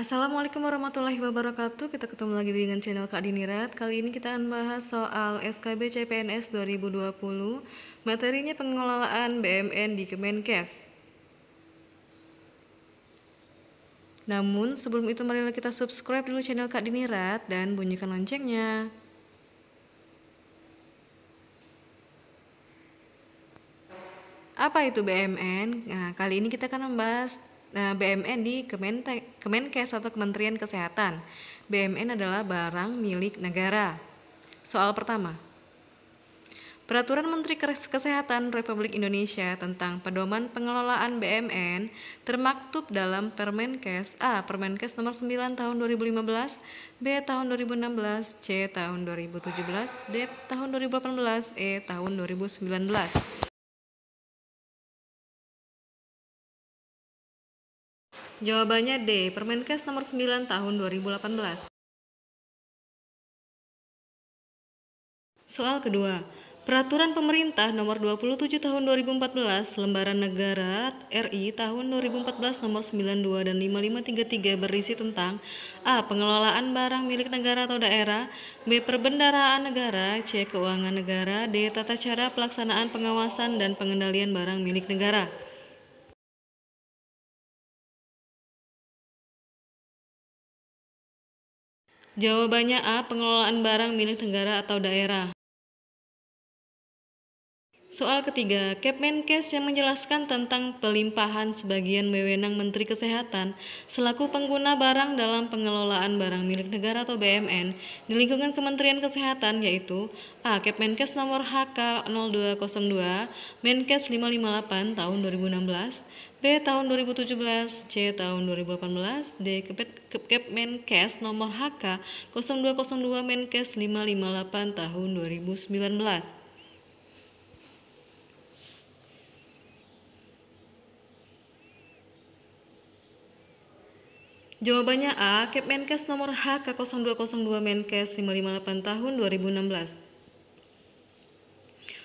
Assalamualaikum warahmatullahi wabarakatuh Kita ketemu lagi dengan channel Kak Dinirat Kali ini kita akan bahas soal SKB CPNS 2020 Materinya pengelolaan BMN di Kemenkes Namun sebelum itu marilah kita subscribe dulu channel Kak Dinirat Dan bunyikan loncengnya Apa itu BMN? Nah, kali ini kita akan membahas Eh, BMN di Kemenkes atau Kementerian Kesehatan. BMN adalah barang milik negara. Soal pertama. Peraturan Menteri Kesehatan Republik Indonesia tentang pedoman pengelolaan BMN termaktub dalam Permenkes A. Permenkes nomor 9 tahun 2015, B tahun 2016, C tahun 2017, D tahun 2018, E tahun 2019. Jawabannya D. Permenkes nomor 9 tahun 2018. Soal kedua. Peraturan Pemerintah Nomor 27 Tahun 2014 Lembaran Negara RI Tahun 2014 Nomor 92 dan 5533 berisi tentang A. Pengelolaan barang milik negara atau daerah B. Perbendaraan negara C. Keuangan negara D. Tata cara pelaksanaan pengawasan dan pengendalian barang milik negara Jawabannya A. Pengelolaan barang milik negara atau daerah Soal ketiga, Kemenkes yang menjelaskan tentang pelimpahan sebagian wewenang Menteri Kesehatan selaku pengguna barang dalam pengelolaan barang milik negara atau BMN di lingkungan Kementerian Kesehatan yaitu A. Kemenkes nomor HK 0202 Menkes 558 tahun 2016 B tahun 2017, C tahun 2018, D Kemenkes nomor HK 0202 Menkes 558 tahun 2019. Jawabannya A, Kepmenkes nomor HK0202 Menkes 558 tahun 2016.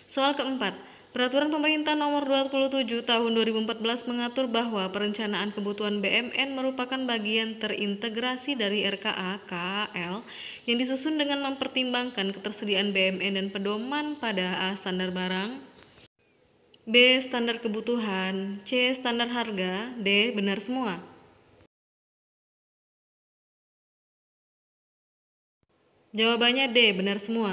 Soal keempat, Peraturan Pemerintah Nomor 27 Tahun 2014 mengatur bahwa perencanaan kebutuhan BMN merupakan bagian terintegrasi dari RKA KL yang disusun dengan mempertimbangkan ketersediaan BMN dan pedoman pada A standar barang, B standar kebutuhan, C standar harga, D benar semua. Jawabannya D, benar semua.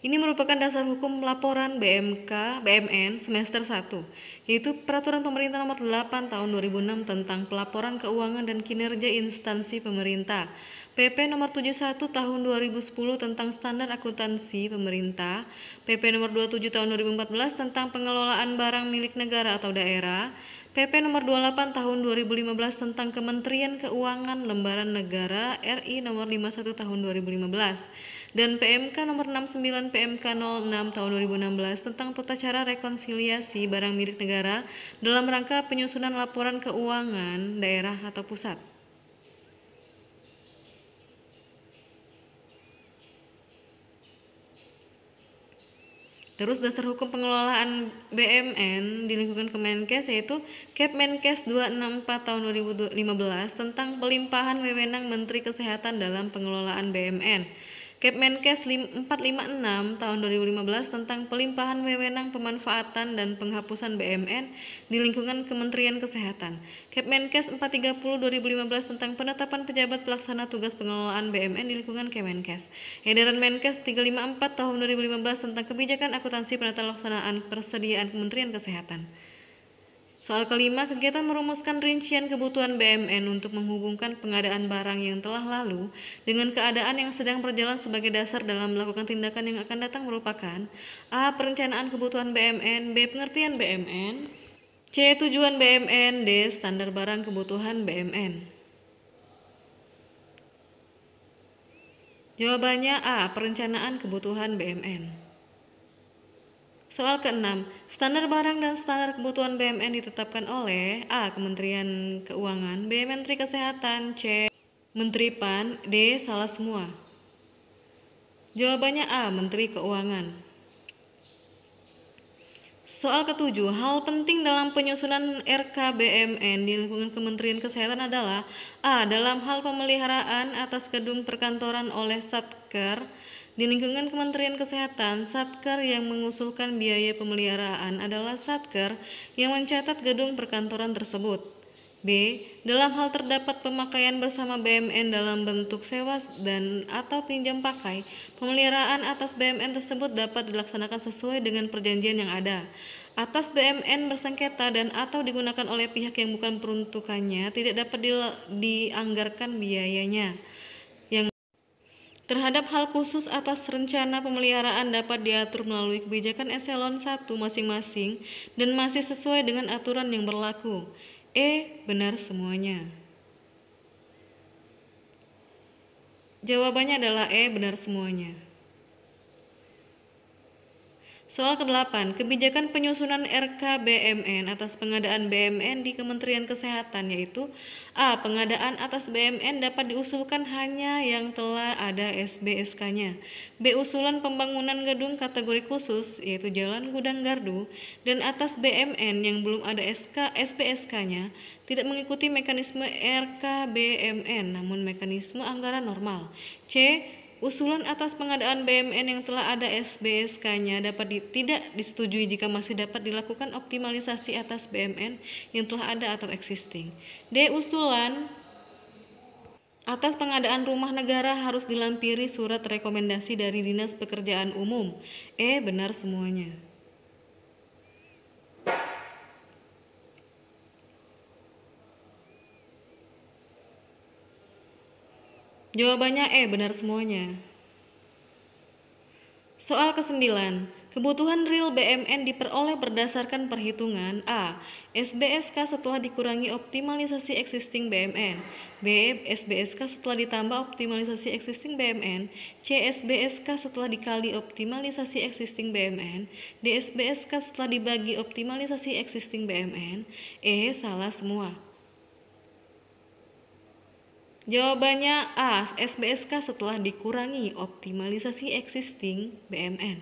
Ini merupakan dasar hukum laporan BMK BMN semester 1, yaitu Peraturan Pemerintah Nomor 8 Tahun 2006 tentang Pelaporan Keuangan dan Kinerja Instansi Pemerintah, PP Nomor 71 Tahun 2010 tentang Standar Akuntansi Pemerintah, PP Nomor 27 Tahun 2014 tentang Pengelolaan Barang Milik Negara atau Daerah, PP nomor 28 tahun 2015 tentang Kementerian Keuangan Lembaran Negara RI nomor 51 tahun 2015 dan PMK nomor 69 PMK 06 tahun 2016 tentang tata cara rekonsiliasi barang milik negara dalam rangka penyusunan laporan keuangan daerah atau pusat. Terus dasar hukum pengelolaan BMN di lingkungan Kemenkes yaitu Kepmenkes 264 tahun 2015 tentang pelimpahan wewenang Menteri Kesehatan dalam pengelolaan BMN. Kemenkes 456 tahun 2015 tentang pelimpahan wewenang pemanfaatan dan penghapusan BMN di lingkungan Kementerian Kesehatan. Kemenkes 430 2015 tentang penetapan pejabat pelaksana tugas pengelolaan BMN di lingkungan Kemenkes. Edaran Menkes 354 tahun 2015 tentang kebijakan akuntansi penata laksanaan persediaan Kementerian Kesehatan. Soal kelima, kegiatan merumuskan rincian kebutuhan BMN untuk menghubungkan pengadaan barang yang telah lalu dengan keadaan yang sedang berjalan sebagai dasar dalam melakukan tindakan yang akan datang merupakan A. Perencanaan kebutuhan BMN B. Pengertian BMN C. Tujuan BMN D. Standar barang kebutuhan BMN Jawabannya A. Perencanaan kebutuhan BMN Soal keenam, standar barang dan standar kebutuhan BMN ditetapkan oleh A. Kementerian Keuangan, B. Menteri Kesehatan, C. Menteri PAN, D. Salah semua. Jawabannya A. Menteri Keuangan. Soal ketujuh, hal penting dalam penyusunan RKBMN di lingkungan Kementerian Kesehatan adalah A. Dalam hal pemeliharaan atas gedung perkantoran oleh Satker di lingkungan Kementerian Kesehatan, Satker yang mengusulkan biaya pemeliharaan adalah Satker yang mencatat gedung perkantoran tersebut. B. Dalam hal terdapat pemakaian bersama BMN dalam bentuk sewa dan atau pinjam pakai, pemeliharaan atas BMN tersebut dapat dilaksanakan sesuai dengan perjanjian yang ada. Atas BMN bersengketa dan atau digunakan oleh pihak yang bukan peruntukannya, tidak dapat di, dianggarkan biayanya. Yang terhadap hal khusus atas rencana pemeliharaan dapat diatur melalui kebijakan eselon 1 masing-masing dan masih sesuai dengan aturan yang berlaku. E. Benar semuanya. Jawabannya adalah E. Benar semuanya. Soal ke-8, kebijakan penyusunan RKBMN atas pengadaan BMN di Kementerian Kesehatan yaitu A. Pengadaan atas BMN dapat diusulkan hanya yang telah ada SBSK-nya. B. Usulan pembangunan gedung kategori khusus yaitu Jalan Gudang Gardu dan atas BMN yang belum ada SK sbsk nya tidak mengikuti mekanisme RKBMN namun mekanisme anggaran normal. C Usulan atas pengadaan BMN yang telah ada SBSK-nya dapat di, tidak disetujui jika masih dapat dilakukan optimalisasi atas BMN yang telah ada atau existing. D. Usulan atas pengadaan rumah negara harus dilampiri surat rekomendasi dari Dinas Pekerjaan Umum. E. Benar semuanya. Jawabannya E, benar semuanya. Soal kesembilan, kebutuhan real BMN diperoleh berdasarkan perhitungan A. SBSK setelah dikurangi optimalisasi existing BMN B. SBSK setelah ditambah optimalisasi existing BMN C. SBSK setelah dikali optimalisasi existing BMN D. SBSK setelah dibagi optimalisasi existing BMN E. Salah semua Jawabannya A. SBSK setelah dikurangi optimalisasi existing BMN.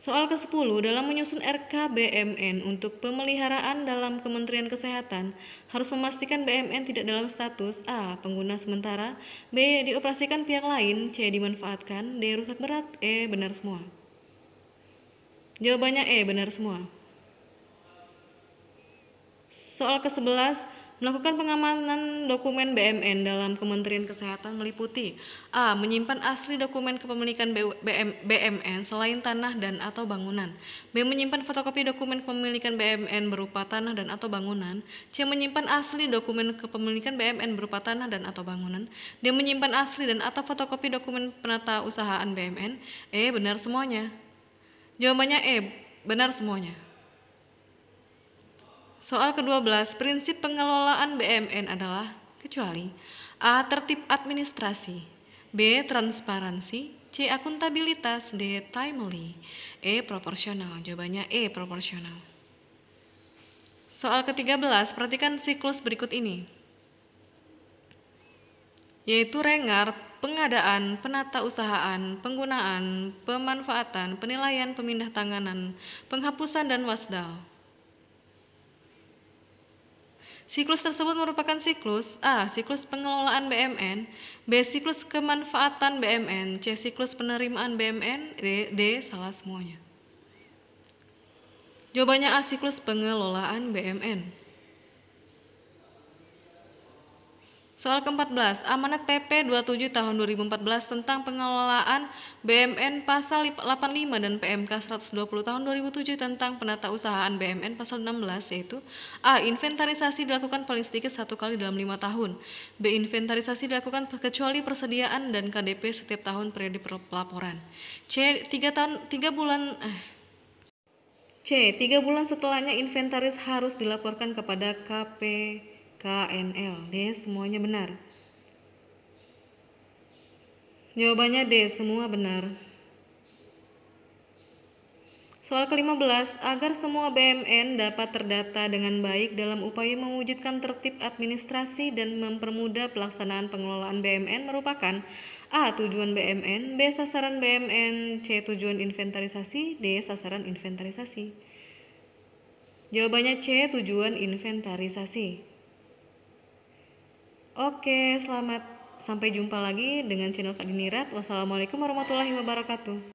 Soal ke-10, dalam menyusun rk RKBMN untuk pemeliharaan dalam Kementerian Kesehatan, harus memastikan BMN tidak dalam status A. pengguna sementara, B. dioperasikan pihak lain, C. dimanfaatkan, D. rusak berat, E. benar semua. Jawabannya E. benar semua. Soal ke-11, Melakukan pengamanan dokumen BMN dalam Kementerian Kesehatan meliputi A. Menyimpan asli dokumen kepemilikan BMN selain tanah dan atau bangunan B. Menyimpan fotokopi dokumen kepemilikan BMN berupa tanah dan atau bangunan C. Menyimpan asli dokumen kepemilikan BMN berupa tanah dan atau bangunan D. Menyimpan asli dan atau fotokopi dokumen penata usahaan BMN E. Benar semuanya Jawabannya E. Benar semuanya Soal ke-12, prinsip pengelolaan BMN adalah kecuali A. Tertib administrasi B. Transparansi C. Akuntabilitas D. Timely E. Proporsional Jawabannya E. Proporsional Soal ke-13, perhatikan siklus berikut ini yaitu rengar, pengadaan, penata usahaan, penggunaan, pemanfaatan, penilaian, pemindah tanganan, penghapusan, dan wasdal. Siklus tersebut merupakan siklus A. Siklus pengelolaan BMN B. Siklus kemanfaatan BMN C. Siklus penerimaan BMN D. D salah semuanya Jawabannya A. Siklus pengelolaan BMN Soal ke-14, amanat PP 27 tahun 2014 tentang pengelolaan BMN pasal 85 dan PMK 120 tahun 2007 tentang penata usahaan BMN pasal 16 yaitu A. Inventarisasi dilakukan paling sedikit satu kali dalam lima tahun B. Inventarisasi dilakukan kecuali persediaan dan KDP setiap tahun periode pelaporan C. tiga tahun, tiga bulan eh, C. Tiga bulan setelahnya inventaris harus dilaporkan kepada KP KNL, N, D semuanya benar. Jawabannya D, semua benar. Soal ke-15, agar semua BMN dapat terdata dengan baik dalam upaya mewujudkan tertib administrasi dan mempermudah pelaksanaan pengelolaan BMN merupakan A. Tujuan BMN, B. Sasaran BMN, C. Tujuan inventarisasi, D. Sasaran inventarisasi. Jawabannya C. Tujuan inventarisasi. Oke, selamat sampai jumpa lagi dengan channel Kak Dinirat. Wassalamualaikum warahmatullahi wabarakatuh.